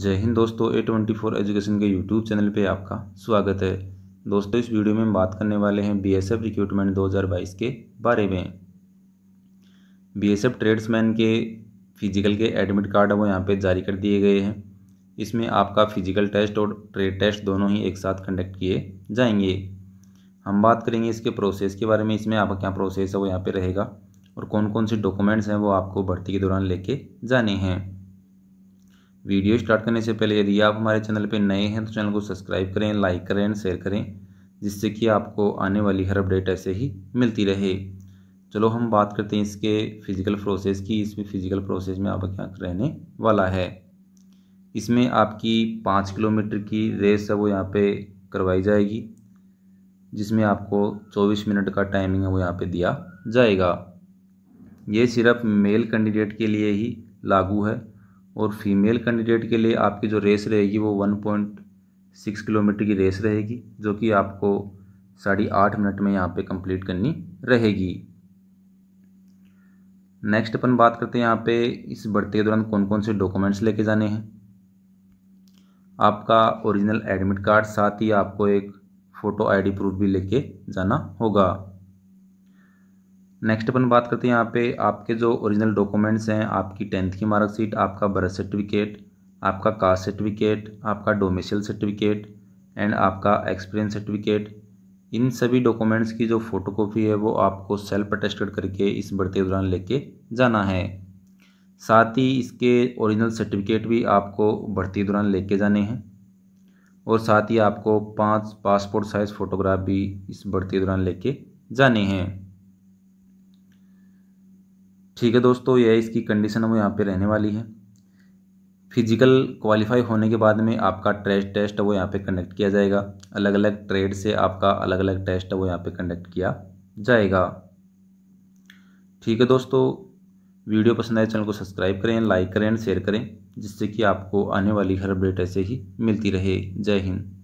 जय हिंद दोस्तों A twenty four education के यूट्यूब चैनल पे आपका स्वागत है दोस्तों इस वीडियो में हम बात करने वाले हैं बी एस एफ रिक्रूटमेंट दो हज़ार बाईस के बारे में बी एस एफ ट्रेड्समैन के फिजिकल के एडमिट कार्ड वो यहाँ पे जारी कर दिए गए हैं इसमें आपका फिजिकल टेस्ट और ट्रेड टेस्ट दोनों ही एक साथ कंडक्ट किए जाएंगे हम बात करेंगे इसके प्रोसेस के बारे में इसमें आपका क्या प्रोसेस है वो यहाँ पर रहेगा और कौन कौन से डॉक्यूमेंट्स हैं वो आपको भर्ती के दौरान लेके जाने हैं वीडियो स्टार्ट करने से पहले यदि आप हमारे चैनल पर नए हैं तो चैनल को सब्सक्राइब करें लाइक करें शेयर करें जिससे कि आपको आने वाली हर अपडेट ऐसे ही मिलती रहे चलो हम बात करते हैं इसके फिज़िकल प्रोसेस की इसमें फ़िज़िकल प्रोसेस में आपका क्या रहने वाला है इसमें आपकी पाँच किलोमीटर की रेस है वो यहाँ पे करवाई जाएगी जिसमें आपको चौबीस मिनट का टाइमिंग है वो यहाँ पे दिया जाएगा ये सिर्फ मेल कैंडिडेट के लिए ही लागू है और फीमेल कैंडिडेट के लिए आपकी जो रेस रहेगी वो वन पॉइंट सिक्स किलोमीटर की रेस रहेगी जो कि आपको साढ़े आठ मिनट में यहाँ पे कंप्लीट करनी रहेगी नेक्स्ट अपन बात करते हैं यहाँ पे इस बढ़ते के दौरान कौन कौन से डॉक्यूमेंट्स लेके जाने हैं आपका ओरिजिनल एडमिट कार्ड साथ ही आपको एक फ़ोटो आईडी प्रूफ भी लेके जाना होगा नेक्स्ट अपन बात करते हैं यहाँ पे आपके जो ओरिजिनल डॉक्यूमेंट्स हैं आपकी टेंथ की मार्कशीट आपका बर्थ सर्टिफिकेट आपका कास्ट सर्टिफिकेट आपका डोमिसल सर्टिफिकेट एंड आपका एक्सपीरियंस सर्टिफिकेट इन सभी डॉक्यूमेंट्स की जो फ़ोटोकॉपी है वो आपको सेल्फ अटेस्टेड करके इस बढ़ते दौरान लेके जाना है साथ ही इसके ओरिजिनल सर्टिफिकेट भी आपको भर्ती दौरान लेके जाने हैं और साथ ही आपको पांच पासपोर्ट साइज़ फ़ोटोग्राफ भी इस बढ़ती दौरान लेके जाने हैं ठीक है दोस्तों यह इसकी कंडीशन वो यहाँ पे रहने वाली है फिजिकल क्वालिफाई होने के बाद में आपका ट्रेड टेस्ट वो यहाँ पे कंडक्ट किया जाएगा अलग अलग ट्रेड से आपका अलग अलग टेस्ट वो यहाँ पे कंडक्ट किया जाएगा ठीक है दोस्तों वीडियो पसंद आए चैनल को सब्सक्राइब करें लाइक करें शेयर करें जिससे कि आपको आने वाली हर अपडेट ऐसे ही मिलती रहे जय हिंद